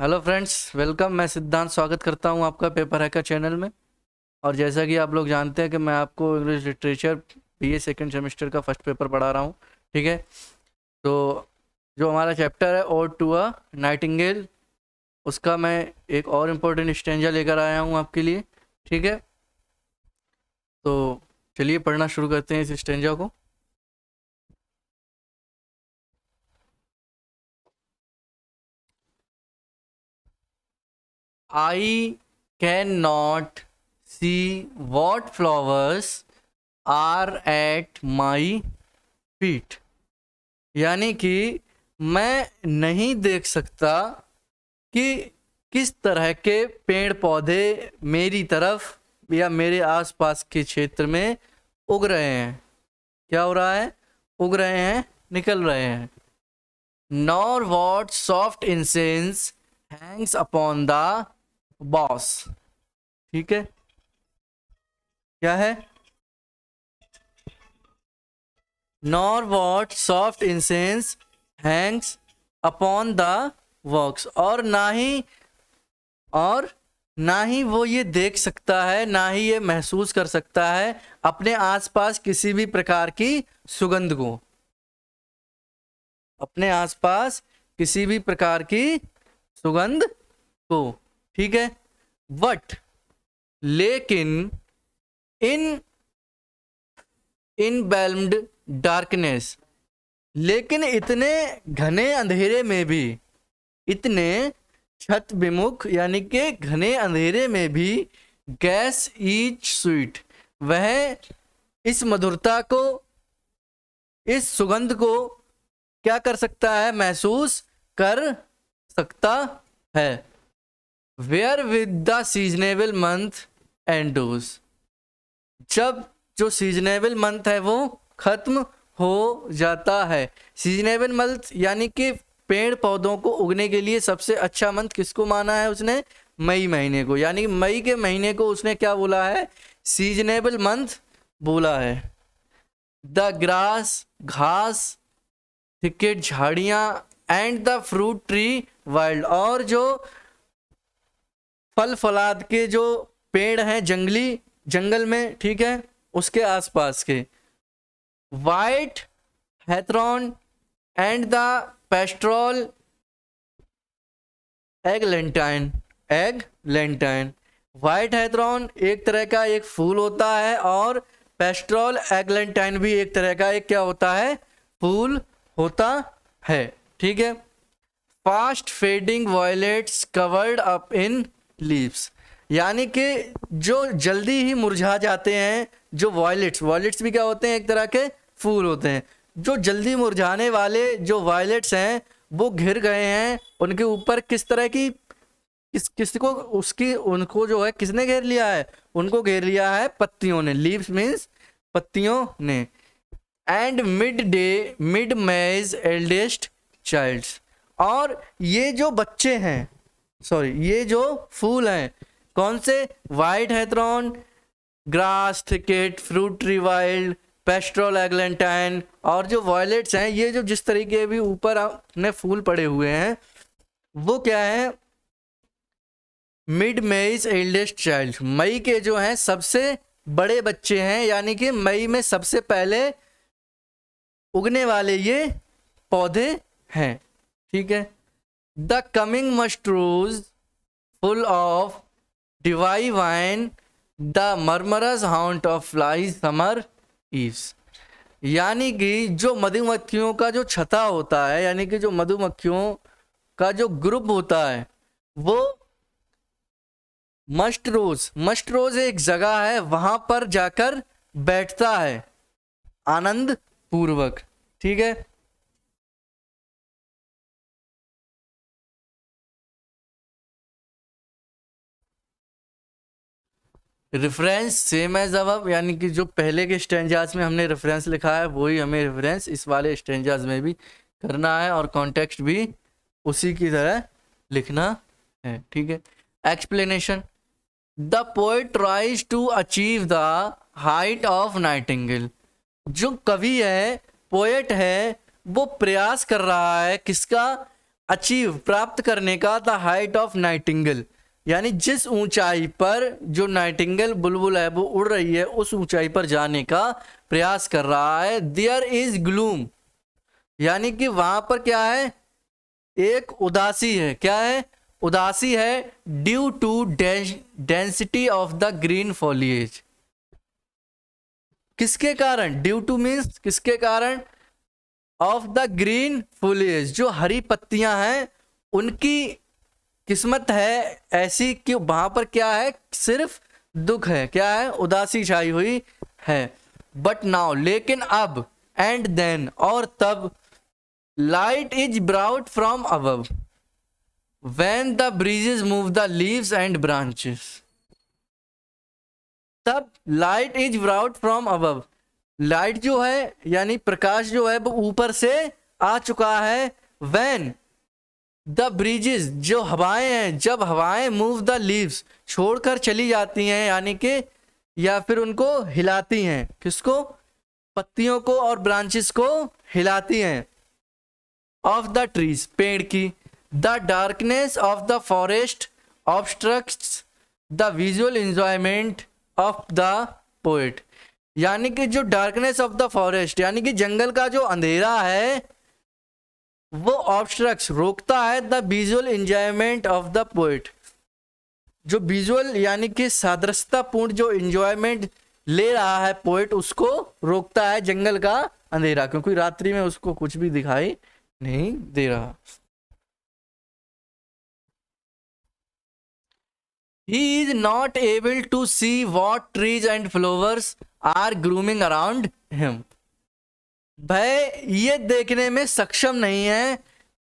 Hello friends welcome मैं सिद्धांत स्वागत करता हूं आपका पेपर हैकर चैनल में और जैसा कि आप लोग जानते हैं कि मैं आपको English literature BA second semester का फर्स्ट पेपर पढ़ा रहा हूं ठीक है तो जो हमारा चैप्टर है और टू अ नाइटिंगेल उसका मैं एक और इम्पोर्टेंट स्टेंजा लेकर आया हूँ आपके लिए ठीक है तो चलिए पढ़ना शुरू करते हैं इस स्टेंजा को I cannot see what flowers are at my feet. यानी कि मैं नहीं देख सकता कि किस तरह के पेड़ पौधे मेरी तरफ या मेरे आसपास के क्षेत्र में उग रहे हैं क्या हो रहा है उग रहे हैं निकल रहे हैं nor what soft incense hangs upon the boughs ठीक है क्या है nor what soft incense hangs upon the works और ना ही और ना ही वो ये देख सकता है ना ही ये महसूस कर सकता है अपने आसपास किसी भी प्रकार की सुगंध को अपने आसपास किसी भी प्रकार की सुगंध को ठीक है बट लेकिन इन इन इनबेल्म्ड डार्कनेस लेकिन इतने घने अंधेरे में भी इतने छत विमुख यानी के घने अंधेरे में भी गैस ईच स्वीट वह इस मधुरता को इस सुगंध को क्या कर सकता है महसूस कर सकता है wherewith the seasonable month and जब जो सीजनेबल मंथ है वो ख़त्म हो जाता है सीजनेबल मंथ यानी कि पेड़ पौधों को उगने के लिए सबसे अच्छा मंथ किसको माना है उसने मई महीने को यानी मई के महीने को उसने क्या बोला है सीजनेबल मंथ बोला है द ग्रास घास थिकेट झाड़ियाँ and the fruit tree wild और जो फल फलाद के जो पेड़ हैं जंगली जंगल में ठीक है उसके आसपास के white hawthorn and the pastoral eglantine eglantine white hawthorn एक तरह का एक फूल होता है और पेस्ट्रोल एगलेंटाइन भी एक तरह का एक क्या होता है फूल होता है ठीक है fast fading violets covered up in leaves यानी कि जो जल्दी ही मुरझा जाते हैं जो वॉयलेट्स वॉयलेट्स भी क्या होते हैं एक तरह के फूल होते हैं जो जल्दी मुरझाने वाले जो वॉयलेट्स हैं वो घिर गए हैं उनके ऊपर किस तरह की किस किसको उसकी उनको जो है किसने घेर लिया है उनको घेर लिया है पत्तियों ने लीव्स मीन्स पत्तियों ने and mid day mid May's eldest child's और ये जो बच्चे हैं सॉरी ये जो फूल हैं कौन से white hawthorn grass thicket fruit tree wild pastoral eglantine और जो वॉयलेट्स हैं ये जो जिस तरीके भी ऊपर अपने फूल पड़े हुए हैं वो क्या है मिड मेज इज एल्डेस्ट चाइल्ड मई के जो हैं सबसे बड़े बच्चे हैं यानी कि मई में सबसे पहले उगने वाले ये पौधे हैं ठीक है the coming musk rose full of dewy wine the murmurous haunt of fly summer eves. यानी कि जो मधुमक्खियों का जो छता होता है यानी कि जो मधुमक्खियों का जो ग्रुप होता है वो मस्टरोज मस्टरोज एक जगह है वहां पर जाकर बैठता है आनंद पूर्वक ठीक है रेफरेंस सेम एज अब यानी कि जो पहले के स्टेंजाज में हमने रेफरेंस लिखा है वही हमें रेफरेंस इस वाले स्टेंजाज में भी करना है और कॉन्टेक्स्ट भी उसी की तरह लिखना है ठीक है explanation the poet tries to achieve the height of nightingale जो कवि है पोएट है वो प्रयास कर रहा है किसका अचीव प्राप्त करने का द हाइट ऑफ नाइटिंगल यानी जिस ऊंचाई पर जो नाइटिंगल बुलबुल है वो उड़ रही है उस ऊंचाई पर जाने का प्रयास कर रहा है देयर इज ग्लूम यानी कि वहां पर क्या है एक उदासी है क्या है उदासी है due to density of the green foliage किसके कारण ड्यू टू मीन्स किसके कारण ऑफ द ग्रीन फॉलिएज जो हरी पत्तियां हैं उनकी किस्मत है ऐसी कि वहां पर क्या है सिर्फ दुख है क्या है उदासी छाई हुई है बट नाउ लेकिन अब एंड देन और तब light is brought from up when the breezes move the leaves and branches तब light is brought from up light जो है यानी प्रकाश जो है वो ऊपर से आ चुका है वैन द ब्रिजेज जो हवाएं हैं जब हवाएं मूव द लीव्स छोड़कर चली जाती हैं यानी कि या फिर उनको हिलाती हैं किसको पत्तियों को और ब्रांचेस को हिलाती हैं ऑफ द ट्रीज पेड़ की the darkness of the forest obstructs the visual enjoyment of the poet यानी कि जो डार्कनेस ऑफ द फॉरेस्ट यानी कि जंगल का जो अंधेरा है वो ऑब्स्ट्रक्स रोकता है the visual enjoyment of the poet जो विजुअल यानी कि सादृशतापूर्ण जो इंजॉयमेंट ले रहा है पोइट उसको रोकता है जंगल का अंधेरा क्योंकि रात्रि में उसको कुछ भी दिखाई नहीं दे रहा he is not able to see what trees and flowers are growing around him भय ये देखने में सक्षम नहीं है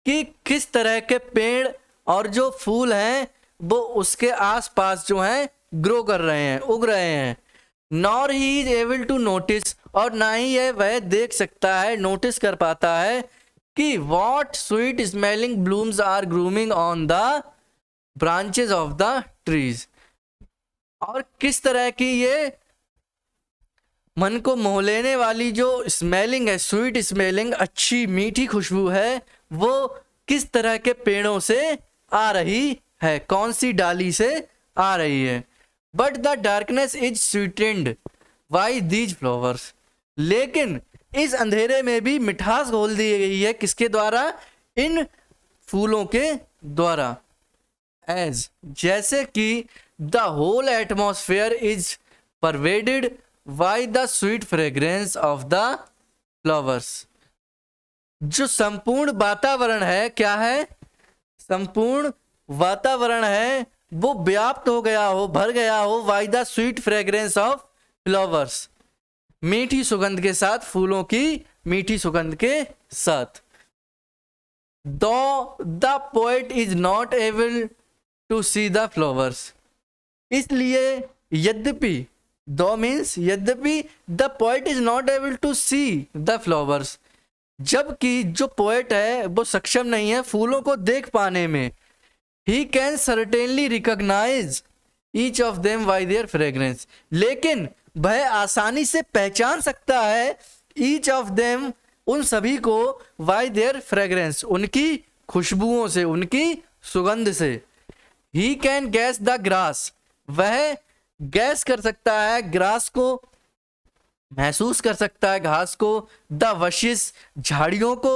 कि किस तरह के पेड़ और जो फूल हैं वो उसके आसपास जो हैं ग्रो कर रहे हैं उग रहे हैं nor he is able to notice और ना ही यह वह देख सकता है नोटिस कर पाता है कि what sweet smelling blooms are growing on the branches of the trees और किस तरह की ये मन को मोह लेने वाली जो स्मेलिंग है स्वीट स्मेलिंग अच्छी मीठी खुशबू है वो किस तरह के पेड़ों से आ रही है कौन सी डाली से आ रही है but the darkness is sweetened by these flowers लेकिन इस अंधेरे में भी मिठास घोल दी गई है किसके द्वारा इन फूलों के द्वारा एज जैसे कि the whole atmosphere is pervaded by the sweet fragrance of the flowers जो संपूर्ण वातावरण है क्या है संपूर्ण वातावरण है वो व्याप्त हो गया हो भर गया हो by the sweet fragrance of flowers मीठी सुगंध के साथ फूलों की मीठी सुगंध के साथ though the poet is not able to see the flowers इसलिए यद्यपि दो मीन्स यद्यपि the poet is not able to see the flowers जबकि जो पोइट है वो सक्षम नहीं है फूलों को देख पाने में he can certainly recognise each of them by their fragrance लेकिन वह आसानी से पहचान सकता है ईच ऑफ देम उन सभी को वाई देयर फ्रेगरेंस उनकी खुशबुओं से उनकी सुगंध से he can guess the grass वह गैस कर सकता है ग्रास को महसूस कर सकता है घास को द वशिस झाड़ियों को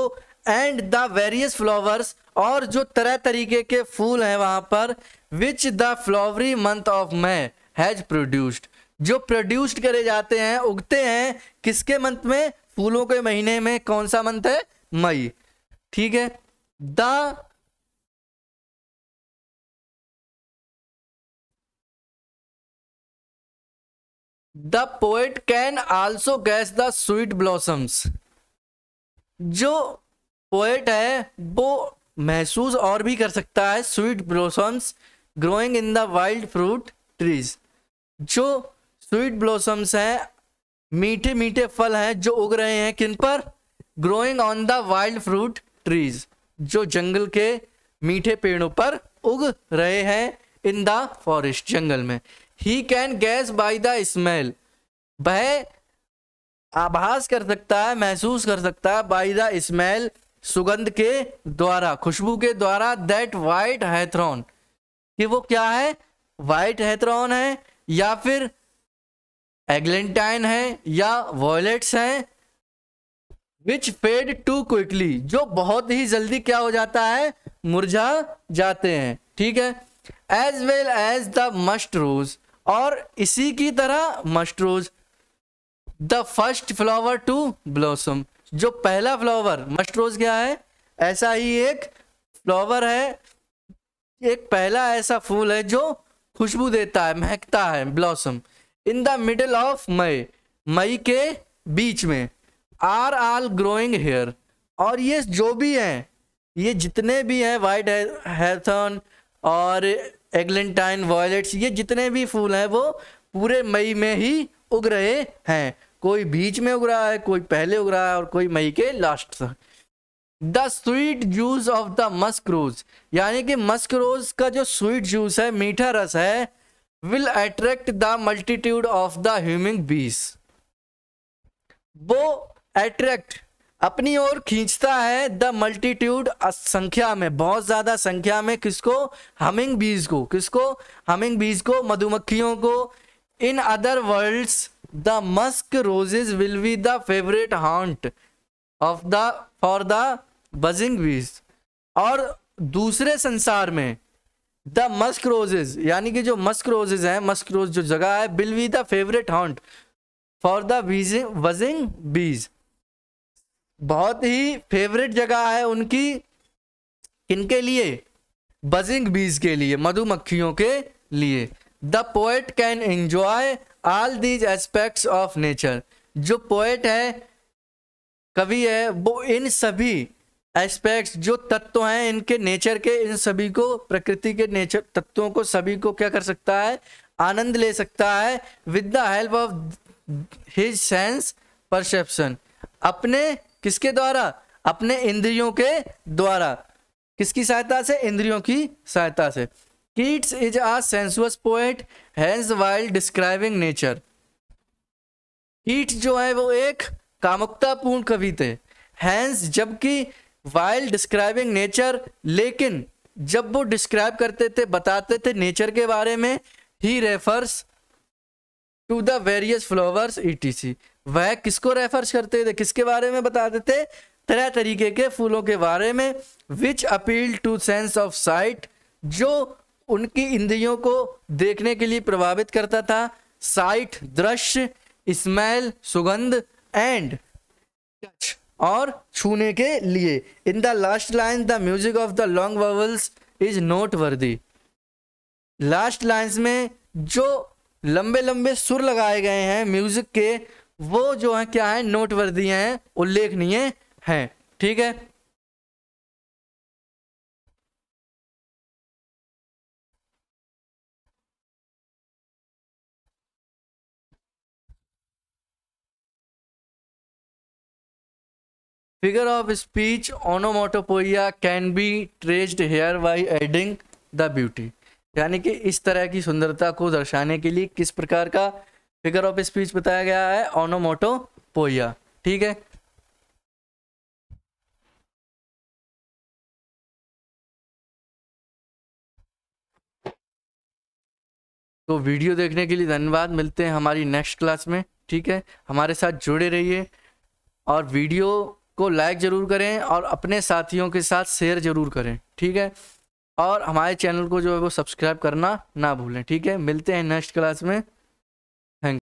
एंड द वेरियस फ्लावर्स और जो तरह तरीके के फूल हैं वहां पर which the flowery month of May has produced जो प्रोड्यूस्ड करे जाते हैं उगते हैं किसके मंथ में फूलों के महीने में कौन सा मंथ है मई ठीक है the the poet can also guess the sweet blossoms जो पोएट है वो महसूस और भी कर सकता है sweet blossoms growing in the wild fruit trees जो स्वीट ब्लॉसम्स हैं मीठे मीठे फल हैं जो उग रहे हैं किन पर growing on the wild fruit trees जो जंगल के मीठे पेड़ों पर उग रहे हैं इन द फॉरेस्ट जंगल में he can guess by the smell वह आभास कर सकता है महसूस कर सकता है बाई द स्मेल सुगंध के द्वारा खुशबू के द्वारा दैट वाइट हैथ्रॉन कि वो क्या है वाइट हैथ्रॉन है या फिर एग्लेंटाइन है या वॉयलेट्स हैं विच फेड टू क्विकली जो बहुत ही जल्दी क्या हो जाता है मुरझा जाते हैं ठीक है as well as the musk rose और इसी की तरह musk rose the first flower to blossom जो पहला फ्लावर मस्ट्रोज क्या है ऐसा ही एक फ्लावर है एक पहला ऐसा फूल है जो खुशबू देता है महकता है blossom in the middle of May मई के बीच में आर आल ग्रोइंग हेयर और ये जो भी हैं ये जितने भी हैं वाइट हेथन और एग्लेंटाइन वॉयलेट्स ये जितने भी फूल हैं वो पूरे मई में ही उग रहे हैं कोई बीच में उग रहा है कोई पहले उग रहा है और कोई मई के लास्ट तक the sweet juice of the musk rose यानी कि मस्क रोज का जो स्वीट जूस है मीठा रस है will attract the multitude of the humming bees वो अट्रैक्ट अपनी ओर खींचता है द मल्टीट्यूड संख्या में बहुत ज्यादा संख्या में किसको हमिंग बीज को किसको हमिंग बीज को मधुमक्खियों को in other words the musk roses will be the favourite haunt of the for the buzzing bees और दूसरे संसार में द मस्क रोजेज यानी कि जो मस्क रोजेज हैं मस्क रोज जो जगह है will be the favourite haunt for the buzzing buzzing bees बहुत ही फेवरेट जगह है उनकी इनके लिए बजिंग बीज के लिए मधुमक्खियों के लिए the poet can enjoy all these aspects of nature जो पोएट है कवि है वो इन सभी एस्पेक्ट्स जो तत्व हैं इनके नेचर के इन सभी को प्रकृति के नेचर तत्वों को सभी को क्या कर सकता है आनंद ले सकता है with the help of his sense perception अपने किसके द्वारा अपने इंद्रियों के द्वारा किसकी सहायता से इंद्रियों की सहायता से Keats is a sensuous poet hence while describing nature Keats जो है वो एक कामुकतापूर्ण कवि थे हैंज जबकि वाइल्ड डिस्क्राइबिंग नेचर लेकिन जब वो डिस्क्राइब करते थे बताते थे नेचर के बारे में he refers to the various flowers etc वह किसको रेफर करते थे किसके बारे में बता देते तरह तरीके के फूलों के बारे में which appeal to sense of sight जो उनकी इंद्रियों को देखने के लिए प्रभावित करता था साइट दृश्य स्मेल सुगंध एंड टच और छूने के लिए in the last line the music of the long vowels is noteworthy last lines में जो लंबे लंबे सुर लगाए गए हैं म्यूजिक के वो जो है क्या है नोटवर्दी हैं उल्लेखनीय हैं ठीक है figure of speech onomatopoeia can be traced here by adding the beauty यानी कि इस तरह की सुंदरता को दर्शाने के लिए किस प्रकार का फिगर ऑफ स्पीच बताया गया है ऑनोमोटो पोया ठीक है तो वीडियो देखने के लिए धन्यवाद मिलते हैं हमारी नेक्स्ट क्लास में ठीक है हमारे साथ जुड़े रहिए और वीडियो को लाइक ज़रूर करें और अपने साथियों के साथ शेयर ज़रूर करें ठीक है और हमारे चैनल को जो है वो सब्सक्राइब करना ना भूलें ठीक है मिलते हैं नेक्स्ट क्लास में